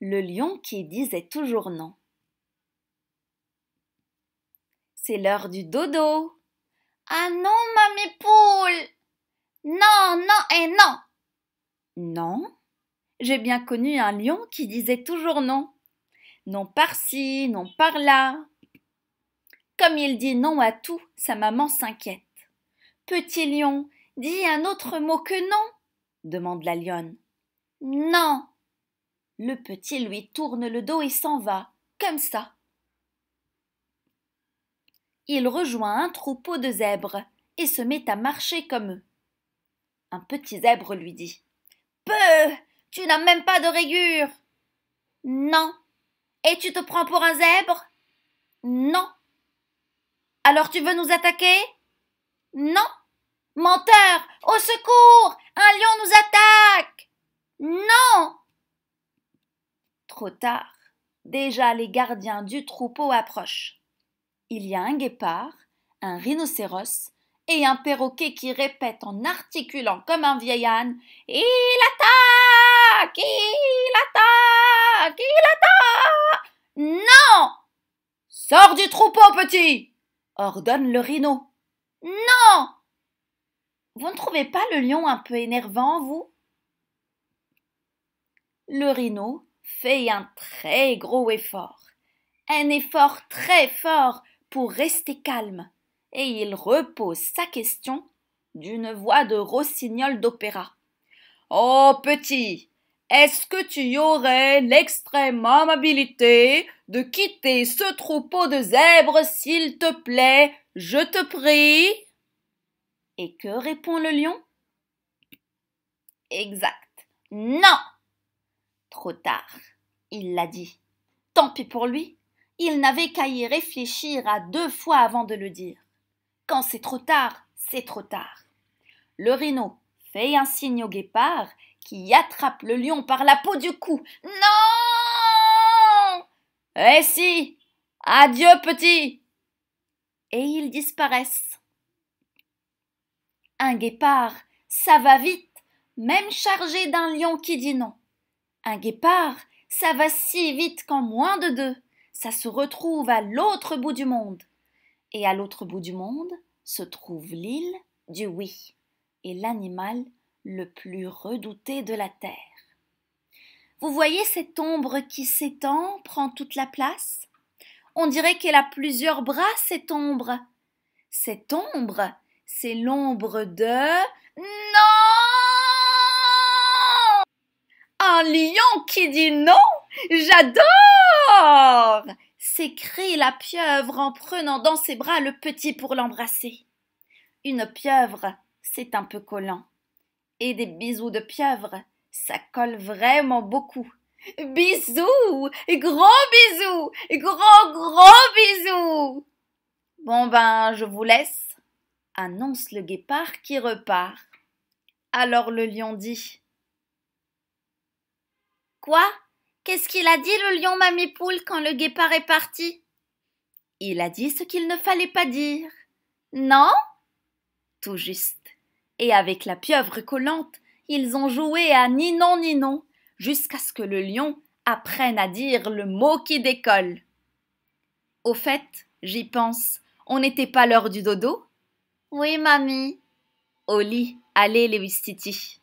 Le lion qui disait toujours non. C'est l'heure du dodo. Ah non, mamie poule. Non, non et non. Non. J'ai bien connu un lion qui disait toujours non. Non par-ci, non par-là. Comme il dit non à tout, sa maman s'inquiète. Petit lion, dis un autre mot que non demande la lionne. Non, le petit lui tourne le dos et s'en va, comme ça. Il rejoint un troupeau de zèbres et se met à marcher comme eux. Un petit zèbre lui dit Peu Tu n'as même pas de rayures Non. Et tu te prends pour un zèbre Non. Alors tu veux nous attaquer Non. Menteur Au secours Un lion nous attaque Non trop tard. Déjà les gardiens du troupeau approchent. Il y a un guépard, un rhinocéros et un perroquet qui répète en articulant comme un vieil âne Il attaque Il attaque Il attaque Non Sors du troupeau, petit ordonne le rhino. Non Vous ne trouvez pas le lion un peu énervant, vous Le rhino fait un très gros effort, un effort très fort pour rester calme, et il repose sa question d'une voix de rossignol d'opéra. Oh petit, est-ce que tu aurais l'extrême amabilité de quitter ce troupeau de zèbres, s'il te plaît, je te prie Et que répond le lion Exact. Non Trop tard. Il l'a dit. Tant pis pour lui. Il n'avait qu'à y réfléchir à deux fois avant de le dire. Quand c'est trop tard, c'est trop tard. Le rhino fait un signe au guépard qui attrape le lion par la peau du cou. Non Eh si Adieu, petit Et ils disparaissent. Un guépard, ça va vite, même chargé d'un lion qui dit non. Un guépard, ça va si vite qu'en moins de deux, ça se retrouve à l'autre bout du monde. Et à l'autre bout du monde se trouve l'île du oui, et l'animal le plus redouté de la terre. Vous voyez cette ombre qui s'étend, prend toute la place On dirait qu'elle a plusieurs bras, cette ombre. Cette ombre, c'est l'ombre de... Non lion qui dit non J'adore s'écrie la pieuvre en prenant dans ses bras le petit pour l'embrasser. Une pieuvre, c'est un peu collant. Et des bisous de pieuvre, ça colle vraiment beaucoup. Bisous Gros bisous Gros gros bisous Bon ben, je vous laisse, annonce le guépard qui repart. Alors le lion dit Quoi Qu'est-ce qu'il a dit le lion, mamie poule, quand le guépard est parti Il a dit ce qu'il ne fallait pas dire. Non Tout juste. Et avec la pieuvre collante, ils ont joué à ni non ni non, jusqu'à ce que le lion apprenne à dire le mot qui décolle. Au fait, j'y pense, on n'était pas l'heure du dodo Oui, mamie. Au lit, allez, les